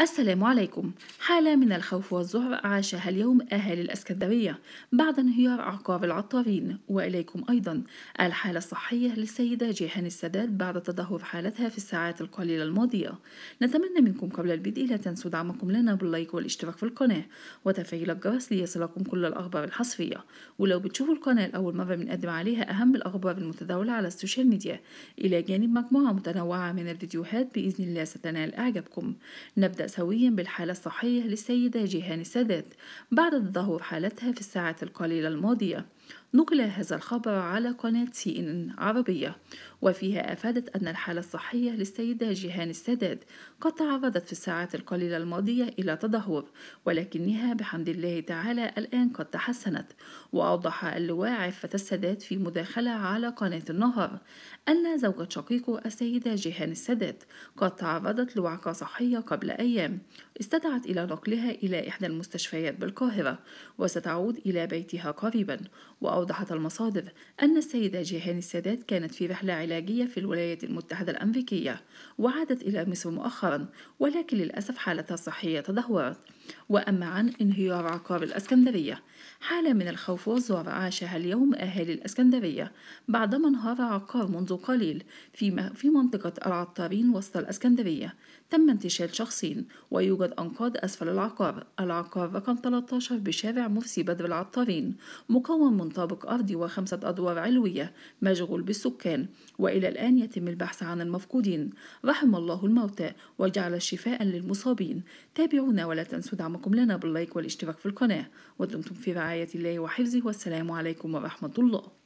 السلام عليكم حالة من الخوف والذعر عاشها اليوم أهالي الأسكندرية بعد انهيار عقار العطارين وإليكم أيضا الحالة الصحية للسيدة جيهان السادات بعد تدهور حالتها في الساعات القليلة الماضية نتمنى منكم قبل البدء لا تنسوا دعمكم لنا باللايك والاشتراك في القناة وتفعيل الجرس ليصلكم كل الأخبار الحصرية ولو بتشوفوا القناة لأول مرة بنقدم عليها أهم الأخبار المتداولة على السوشيال ميديا إلى جانب مجموعة متنوعة من الفيديوهات بإذن الله ستنال إعجابكم نبدأ بدأ سويا بالحالة الصحية للسيدة جيهان السادات بعد تدهور حالتها في الساعات القليلة الماضية نقل هذا الخبر على قناة سي إن عربية وفيها أفادت أن الحالة الصحية للسيدة جيهان السادات قد تعرضت في الساعات القليلة الماضية إلى تدهور ولكنها بحمد الله تعالى الآن قد تحسنت وأوضح اللواء عفة السادات في مداخلة على قناة النهر أن زوجة شقيقه السيدة جيهان السادات قد تعرضت لوعكة صحية قبل أيام استدعت إلى نقلها إلى إحدى المستشفيات بالقاهرة وستعود إلى بيتها قريبا وأوضحت المصادر أن السيدة جيهان السادات كانت في رحلة علاجية في الولايات المتحدة الأمريكية وعادت إلى مصر مؤخرا ولكن للأسف حالتها الصحية تدهورت وأما عن انهيار عقار الأسكندرية حالة من الخوف والذعر عاشها اليوم أهالي الأسكندرية بعدما انهار عقار منذ قليل في, في منطقة العطارين وسط الأسكندرية تم انتشال شخصين ويوجد أنقاض أسفل العقار العقار رقم 13 بشارع مرسي بدر العطارين مكون من طابق أرضي وخمسة أدوار علوية مشغول بالسكان وإلى الآن يتم البحث عن المفقودين رحم الله الموتى وجعل شفاء للمصابين تابعونا ولا تنسوا دعمكم لنا باللايك والاشتراك في القناة ودمتم في رعاية الله وحفظه والسلام عليكم ورحمة الله